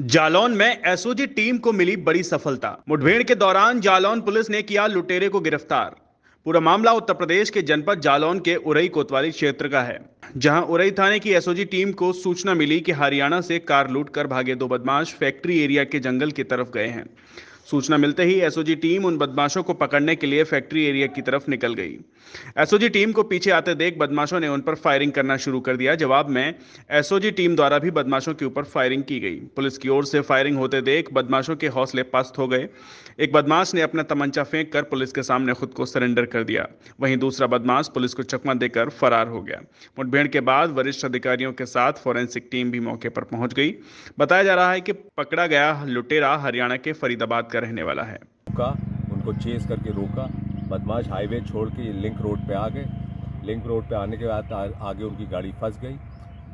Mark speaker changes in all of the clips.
Speaker 1: जालौन में SOG team को मिली बड़ी सफलता मुठभेड़ के दौरान जालौन पुलिस ने किया लुटेरे को गिरफ्तार पूरा मामला उत्तर प्रदेश के जनपद जालौन के उरई कोतवाली क्षेत्र का है जहां उरई थाने की एसओजी टीम को सूचना मिली कि हरियाणा से कार लूट कर भागे दो बदमाश फैक्ट्री एरिया के जंगल की तरफ गए हैं सूचना मिलते ही एसओजी टीम उन बदमाशों को पकड़ने के लिए फैक्ट्री एरिया की तरफ निकल गई एसओजी टीम को पीछे आते देख बदमाशों ने उन पर फायरिंग करना शुरू कर दिया जवाब में एसओजी टीम द्वारा भी बदमाशों के ऊपर फायरिंग की गई पुलिस की ओर से फायरिंग होते देख बदमाशों के हौसले पस्त हो गए एक बदमाश ने अपना तमंचा फेंक कर पुलिस के सामने खुद को सरेंडर कर दिया वहीं दूसरा बदमाश पुलिस को चकमा देकर फरार हो गया मुठभेड़ के बाद वरिष्ठ अधिकारियों के साथ फोरेंसिक टीम भी मौके पर पहुंच गई बताया जा रहा है कि पकड़ा गया लुटेरा हरियाणा के फरीदाबाद का रहने वाला है रोका उनको चेस करके
Speaker 2: रोका बदमाश हाईवे छोड़ के लिंक रोड पे आ गए लिंक रोड पे आने के बाद आगे उनकी गाड़ी फंस गई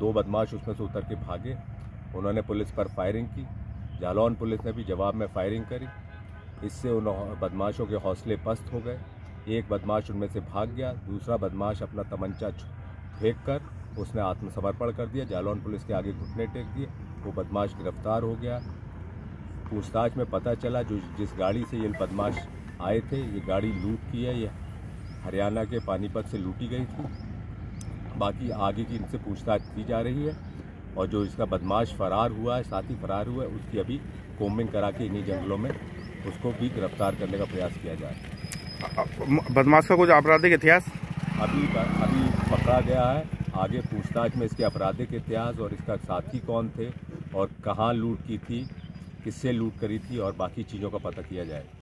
Speaker 2: दो बदमाश उसमें से उतर के भागे उन्होंने पुलिस पर फायरिंग की जालौन पुलिस ने भी जवाब में फायरिंग करी इससे उन बदमाशों के हौसले पस्त हो गए एक बदमाश उनमें से भाग गया दूसरा बदमाश अपना तमंचा फेंक कर उसने आत्मसमर्पण कर दिया जालौन पुलिस के आगे घुटने टेक दिए वो बदमाश गिरफ्तार हो गया पूछताछ में पता चला जो जिस गाड़ी से ये बदमाश आए थे ये गाड़ी लूट की है ये हरियाणा के पानीपत से लूटी गई थी बाकी आगे की इनसे पूछताछ की जा रही है और जो इसका बदमाश फरार हुआ है साथी फरार हुआ है उसकी अभी कोम्बिंग करा के इन्हीं जंगलों में उसको भी गिरफ्तार करने का प्रयास किया जा रहा
Speaker 3: है बदमाश का कुछ आपराधिक इतिहास
Speaker 2: अभी अभी पकड़ा गया है आगे पूछताछ में इसके आपराधिक इतिहास और इसका साथी कौन थे और कहाँ लूट की थी किससे लूट करी थी और बाकी चीज़ों का पता किया जाए